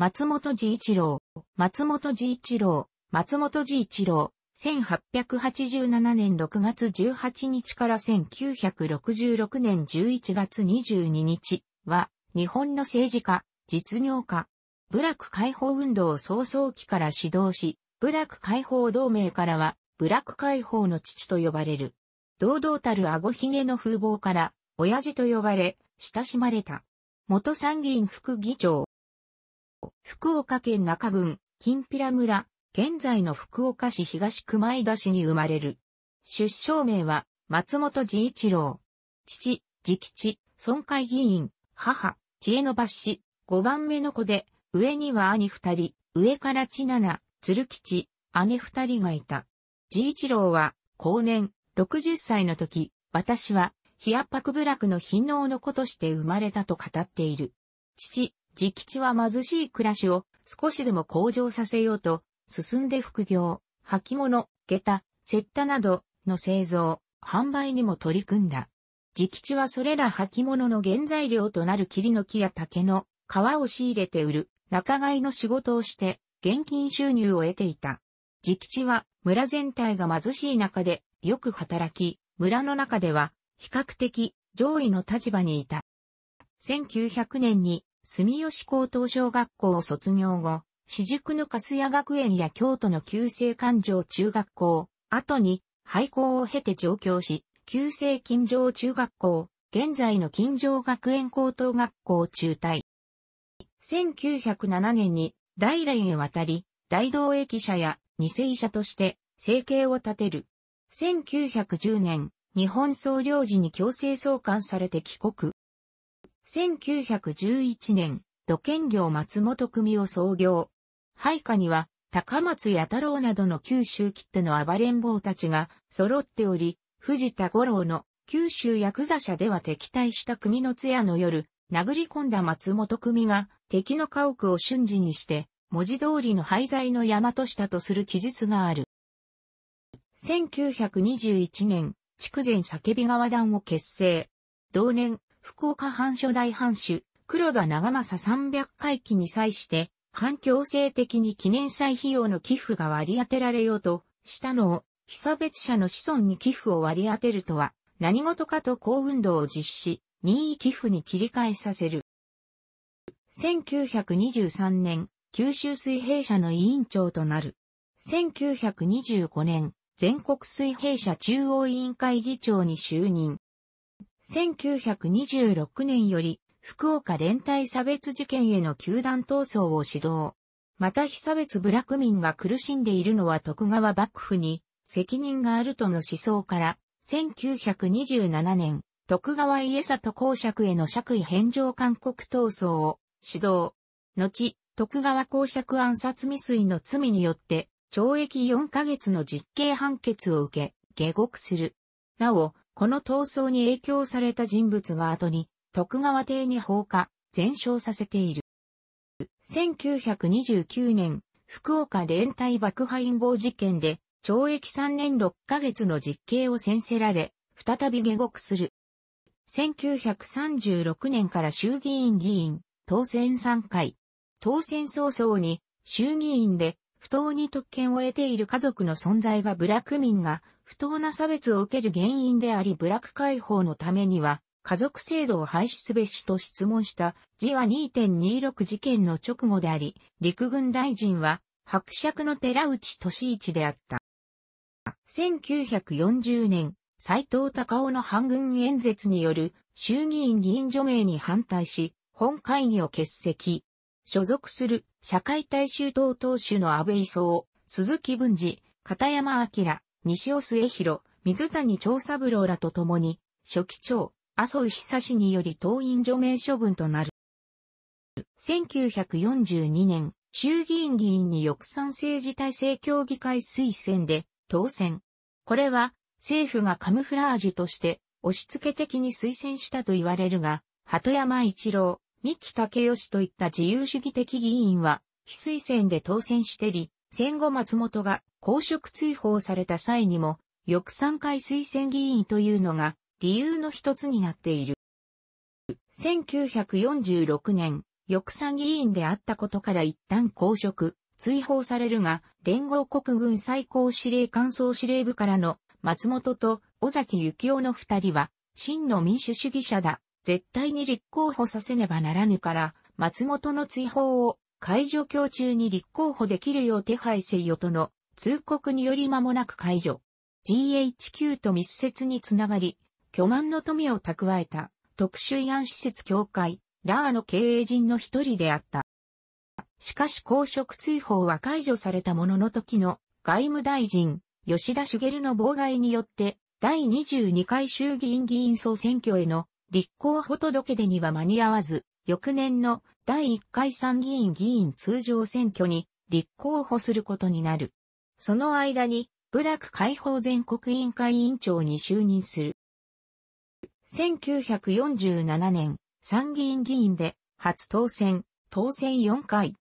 松本治一郎、松本治一郎、松本治一郎、1887年6月18日から1966年11月22日は、日本の政治家、実業家、部落解放運動早々期から指導し、部落解放同盟からは、部落解放の父と呼ばれる。堂々たる顎ひげの風貌から、親父と呼ばれ、親しまれた。元参議院副議長、福岡県中郡、金平村、現在の福岡市東熊井田市に生まれる。出生名は、松本慈一郎。父、直吉、村会議員、母、知恵の抜子、5番目の子で、上には兄二人、上から千七、鶴吉、姉二人がいた。慈一郎は、後年、60歳の時、私は、非圧迫部落の貧農の子として生まれたと語っている。父、直地は貧しい暮らしを少しでも向上させようと、進んで副業、履物、下駄、接ッなどの製造、販売にも取り組んだ。直地はそれら履物の原材料となる霧の木や竹の皮を仕入れて売る仲買の仕事をして現金収入を得ていた。直地は村全体が貧しい中でよく働き、村の中では比較的上位の立場にいた。1900年に住吉高等小学校を卒業後、私塾の粕谷学園や京都の旧制環状中学校、後に廃校を経て上京し、旧制金城中学校、現在の金城学園高等学校中退。1907年に大連へ渡り、大道駅舎や二世者として生計を立てる。1910年、日本総領事に強制送還されて帰国。1911年、土建業松本組を創業。配下には、高松八太郎などの九州切手の暴れん坊たちが揃っており、藤田五郎の九州ヤクザ社では敵対した組の通夜の夜、殴り込んだ松本組が敵の家屋を瞬時にして、文字通りの廃材の山としたとする記述がある。1921年、筑前叫び川団を結成。同年、福岡藩初代藩主、黒田長政三百回帰に際して、反強制的に記念祭費用の寄付が割り当てられようとしたのを、被差別者の子孫に寄付を割り当てるとは、何事かと抗運動を実施、任意寄付に切り替えさせる。1923年、九州水平社の委員長となる。1925年、全国水平社中央委員会議長に就任。1926年より福岡連帯差別事件への球団闘争を指導。また被差別部落民が苦しんでいるのは徳川幕府に責任があるとの思想から、1927年、徳川家里公爵への爵位返上勧告闘争を指導。後、徳川公爵暗殺未遂の罪によって、懲役4ヶ月の実刑判決を受け、下獄する。なお、この闘争に影響された人物が後に徳川邸に放火、全焼させている。1929年、福岡連帯爆破陰謀事件で懲役3年6ヶ月の実刑を宣せられ、再び下獄する。1936年から衆議院議員、当選3回。当選早々に衆議院で不当に特権を得ている家族の存在が部落民が不当な差別を受ける原因であり部落解放のためには家族制度を廃止すべしと質問した次は2.26事件の直後であり、陸軍大臣は伯爵の寺内俊一であった。1940年、斎藤隆夫の反軍演説による衆議院議員除名に反対し、本会議を欠席。所属する社会大衆党党首の安倍総、鈴木文治、片山明、西尾末広、水谷長三郎らと共に、初期長、麻生久氏により党員除名処分となる。1942年、衆議院議員に翼賛政治体制協議会推薦で当選。これは政府がカムフラージュとして押し付け的に推薦したと言われるが、鳩山一郎、三木武義といった自由主義的議員は、非推薦で当選してり、戦後松本が公職追放された際にも、翼賛会推薦議員というのが理由の一つになっている。1946年、翼賛議員であったことから一旦公職、追放されるが、連合国軍最高司令官総司令部からの松本と尾崎幸雄の二人は、真の民主主義者だ、絶対に立候補させねばならぬから、松本の追放を解除協中に立候補できるよう手配せよとの通告により間もなく解除。GHQ と密接につながり、巨万の富を蓄えた特殊慰安施設協会、ラーの経営陣の一人であった。しかし公職追放は解除されたものの時の外務大臣、吉田茂の妨害によって、第22回衆議院議員総選挙への立候補届出には間に合わず、翌年の第1回参議院議員通常選挙に立候補することになる。その間に、部落解放全国委員会委員長に就任する。1947年、参議院議員で初当選、当選4回。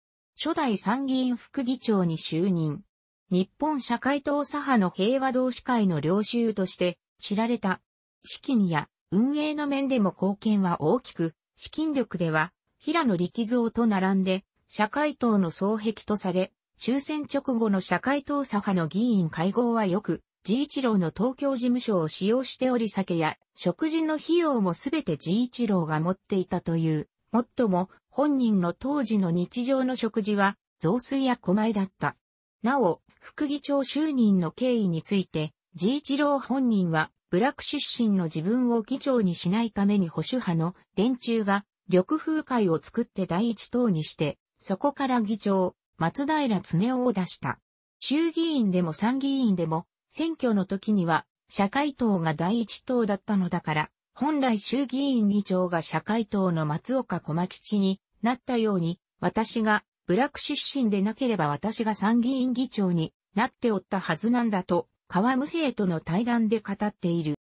初代参議院副議長に就任。日本社会党左派の平和同志会の領収として知られた。資金や運営の面でも貢献は大きく、資金力では、平野力蔵と並んで、社会党の双璧とされ、終戦直後の社会党左派の議員会合はよく、慈一郎の東京事務所を使用しており酒や食事の費用もすべて慈一郎が持っていたという、もっとも本人の当時の日常の食事は雑炊や狛江だった。なお、副議長就任の経緯について、慈一郎本人は部落出身の自分を議長にしないために保守派の連中が緑風会を作って第一党にして、そこから議長、松平常夫を出した。衆議院でも参議院でも、選挙の時には、社会党が第一党だったのだから、本来衆議院議長が社会党の松岡小牧吉になったように、私が、部落出身でなければ私が参議院議長になっておったはずなんだと川無生との対談で語っている。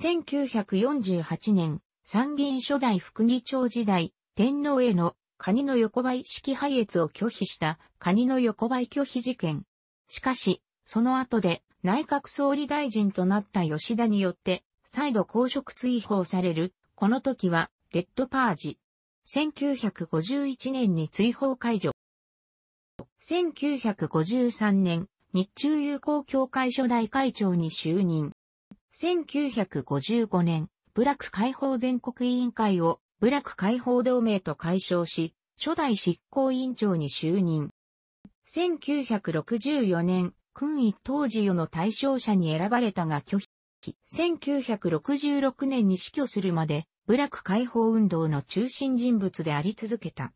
1948年、参議院初代副議長時代、天皇へのカニの横ばい式配列を拒否したカニの横ばい拒否事件。しかし、その後で内閣総理大臣となった吉田によって再度公職追放される、この時はレッドパージ。1951年に追放解除。1953年、日中友好協会初代会長に就任。1955年、部落解放全国委員会を部落解放同盟と解消し、初代執行委員長に就任。1964年、君位当時世の対象者に選ばれたが拒否。1966年に死去するまで、部落解放運動の中心人物であり続けた。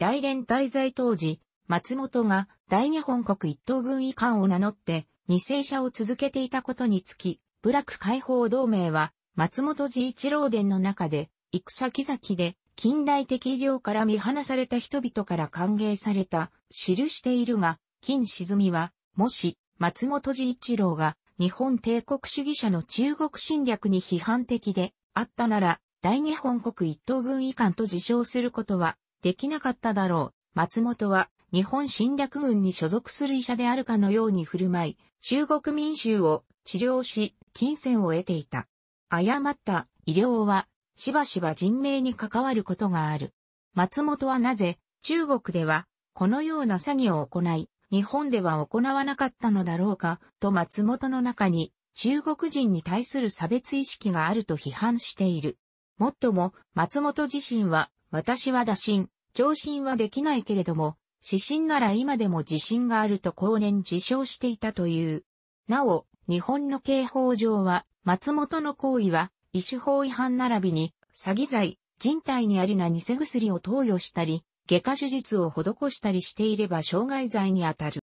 大連滞在当時、松本が大日本国一等軍医官を名乗って、二世者を続けていたことにつき、部落解放同盟は、松本寺一郎伝の中で、行く先々で、近代的医療から見放された人々から歓迎された、記しているが、金沈みは、もし、松本寺一郎が、日本帝国主義者の中国侵略に批判的で、あったなら、大日本国一等軍医官と自称することは、できなかっただろう。松本は、日本侵略軍に所属する医者であるかのように振る舞い、中国民衆を治療し、金銭を得ていた。誤った医療は、しばしば人命に関わることがある。松本はなぜ、中国では、このような詐欺を行い、日本では行わなかったのだろうか、と松本の中に、中国人に対する差別意識があると批判している。もっとも、松本自身は、私は打診、上申はできないけれども、指針なら今でも自信があると後年自称していたという。なお、日本の刑法上は、松本の行為は、医種法違反並びに、詐欺罪、人体にありな偽薬を投与したり、外科手術を施したりしていれば傷害罪にあたる。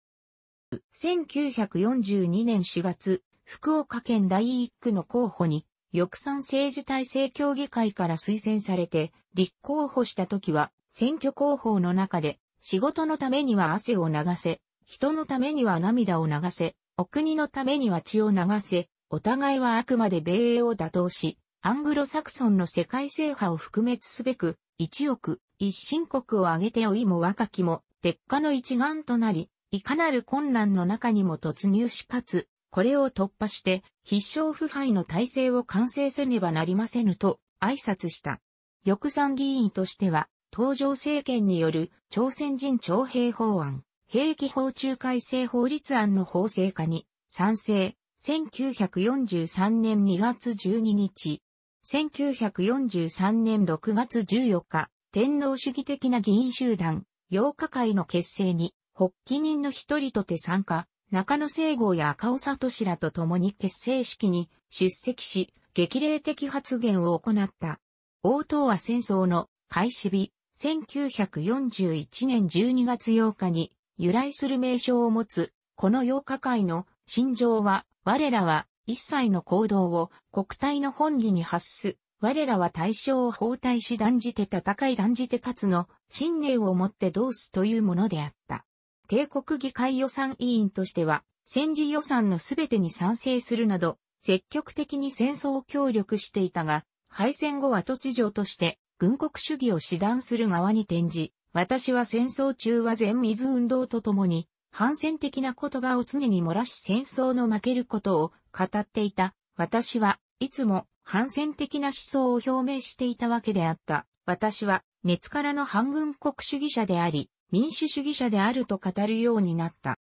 1942年4月、福岡県第一区の候補に、翼賛政治体制協議会から推薦されて、立候補した時は、選挙広報の中で、仕事のためには汗を流せ、人のためには涙を流せ、お国のためには血を流せ、お互いはあくまで米英を打倒し、アングロサクソンの世界制覇を含滅すべく、一億、一新国を挙げて老いも若きも、鉄火の一丸となり、いかなる困難の中にも突入しかつ、これを突破して、必勝腐敗の体制を完成せねばなりませぬと、挨拶した。翼賛議員としては、東条政権による朝鮮人徴兵法案、兵器法中改正法律案の法制化に賛成。1943年2月12日。1943年6月14日、天皇主義的な議員集団、8日会の結成に、発起人の一人とて参加、中野聖郷や赤尾里氏らと共に結成式に出席し、激励的発言を行った。応答は戦争の開始日、1941年12月8日に由来する名称を持つ、この8日会の心情は、我らは一切の行動を国体の本義に発す。我らは対象を包帯し断じて戦い断じて勝つの信念をもってどうすというものであった。帝国議会予算委員としては、戦時予算のすべてに賛成するなど、積極的に戦争を協力していたが、敗戦後は突如として軍国主義を指弾する側に転じ、私は戦争中は全水運動とともに、反戦的な言葉を常に漏らし戦争の負けることを語っていた。私はいつも反戦的な思想を表明していたわけであった。私は熱からの反軍国主義者であり、民主主義者であると語るようになった。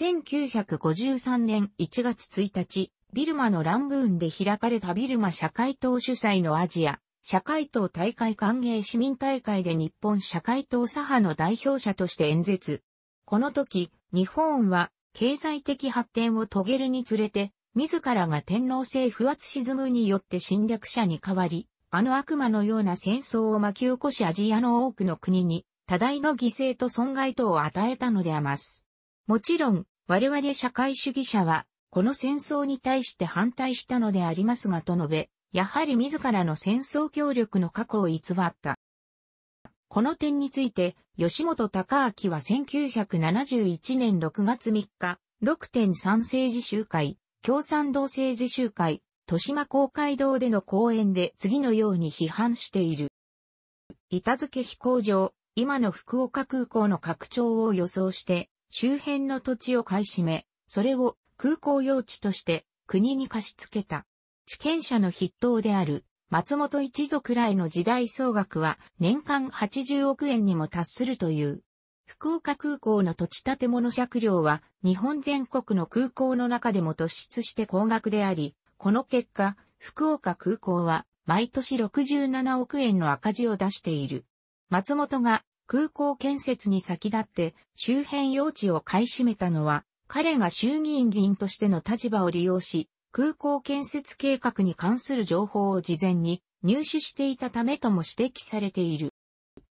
1953年1月1日、ビルマのラングーンで開かれたビルマ社会党主催のアジア社会党大会歓迎市民大会で日本社会党左派の代表者として演説。この時、日本は経済的発展を遂げるにつれて、自らが天皇制不圧シズムによって侵略者に代わり、あの悪魔のような戦争を巻き起こしアジアの多くの国に多大の犠牲と損害等を与えたのであます。もちろん、我々社会主義者は、この戦争に対して反対したのでありますがと述べ、やはり自らの戦争協力の過去を偽った。この点について、吉本隆明は1971年6月3日、6.3政治集会、共産党政治集会、豊島公会堂での講演で次のように批判している。板付飛行場、今の福岡空港の拡張を予想して、周辺の土地を買い占め、それを空港用地として国に貸し付けた。地権者の筆頭である松本一族らへの時代総額は年間80億円にも達するという。福岡空港の土地建物借料は日本全国の空港の中でも突出して高額であり、この結果、福岡空港は毎年67億円の赤字を出している。松本が空港建設に先立って周辺用地を買い占めたのは、彼が衆議院議員としての立場を利用し、空港建設計画に関する情報を事前に入手していたためとも指摘されている。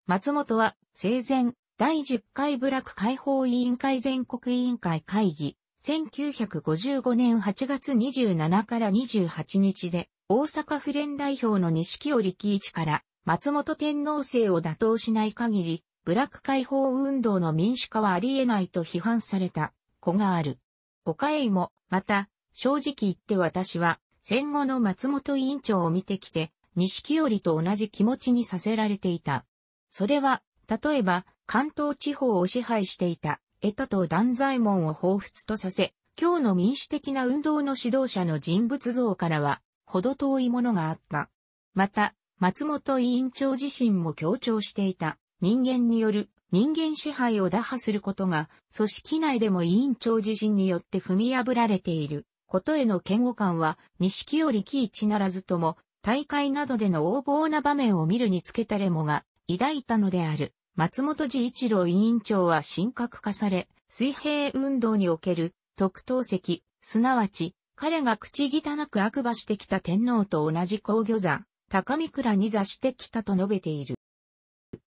松本は生前第10回部落解放委員会全国委員会会議1955年8月27から28日で大阪府連代表の錦織喜一から松本天皇制を打倒しない限り部落解放運動の民主化はあり得ないと批判された子がある。岡江もまた正直言って私は、戦後の松本委員長を見てきて、錦織と同じ気持ちにさせられていた。それは、例えば、関東地方を支配していた、江田と断左衛門を彷彿とさせ、今日の民主的な運動の指導者の人物像からは、ほど遠いものがあった。また、松本委員長自身も強調していた、人間による人間支配を打破することが、組織内でも委員長自身によって踏み破られている。ことへの嫌悪感は、錦より喜一ならずとも、大会などでの横暴な場面を見るにつけたれもが、抱いたのである。松本治一郎委員長は神格化され、水平運動における特等席、すなわち、彼が口汚く悪馬してきた天皇と同じ皇御座、高見倉に座してきたと述べている。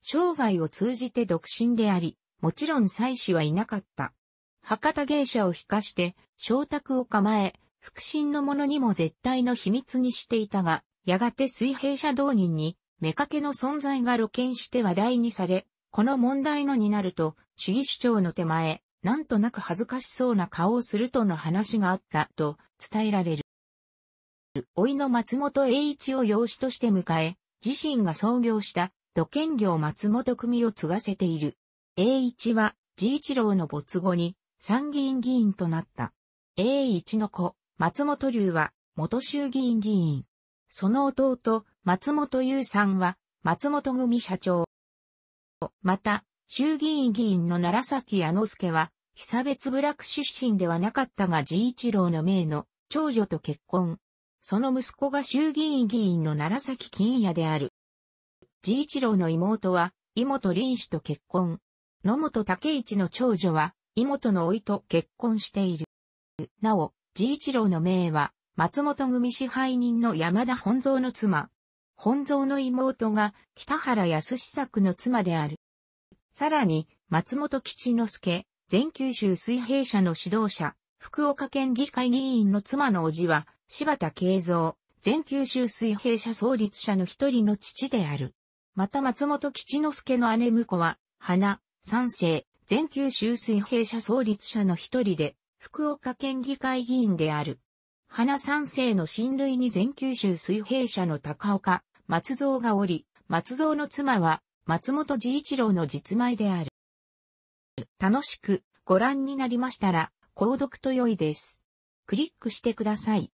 生涯を通じて独身であり、もちろん妻子はいなかった。博多芸者を引かして、昇卓を構え、腹心の者にも絶対の秘密にしていたが、やがて水平社同人に、目かけの存在が露見して話題にされ、この問題のになると、主義主張の手前、なんとなく恥ずかしそうな顔をするとの話があったと伝えられる。老いの松本栄一を養子として迎え、自身が創業した土建業松本組を継がせている。栄一は、慈一郎の没後に、参議院議員となった。A 一の子、松本龍は、元衆議院議員。その弟、松本優さんは、松本組社長。また、衆議院議員の奈良崎矢之助は、被差別部落出身ではなかったが慈一郎の命の長女と結婚。その息子が衆議院議員の奈良崎金也である。慈一郎の妹は、妹林氏と結婚。野本武一の長女は、妹のいと結婚している。なお、治一郎の名は、松本組支配人の山田本蔵の妻。本蔵の妹が北原康作の妻である。さらに、松本吉之助、全九州水平社の指導者、福岡県議会議員の妻の叔父は、柴田慶三、全九州水平社創立者の一人の父である。また松本吉之助の姉婿は、花、三世、全九州水平社創立者の一人で、福岡県議会議員である。花三世の親類に全九州水平社の高岡、松蔵がおり、松蔵の妻は、松本治一郎の実前である。楽しくご覧になりましたら、購読と良いです。クリックしてください。